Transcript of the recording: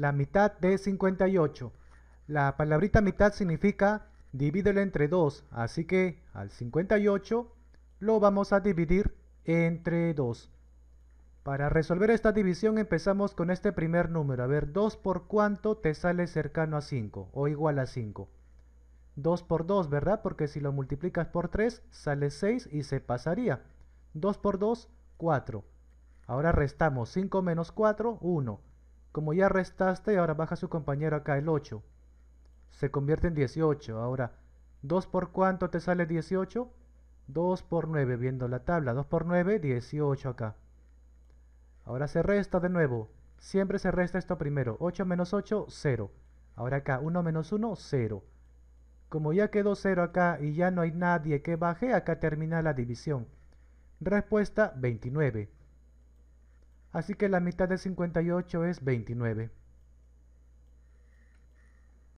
la mitad de 58. La palabrita mitad significa divídelo entre 2, así que al 58 lo vamos a dividir entre 2. Para resolver esta división empezamos con este primer número. A ver, 2 por cuánto te sale cercano a 5 o igual a 5. 2 por 2, ¿verdad? Porque si lo multiplicas por 3 sale 6 y se pasaría. 2 por 2, 4. Ahora restamos 5 menos 4, 1. Como ya restaste, ahora baja su compañero acá el 8. Se convierte en 18. Ahora, ¿2 por cuánto te sale 18? 2 por 9, viendo la tabla. 2 por 9, 18 acá. Ahora se resta de nuevo. Siempre se resta esto primero. 8 menos 8, 0. Ahora acá, 1 menos 1, 0. Como ya quedó 0 acá y ya no hay nadie que baje, acá termina la división. Respuesta 29. Así que la mitad de 58 es 29.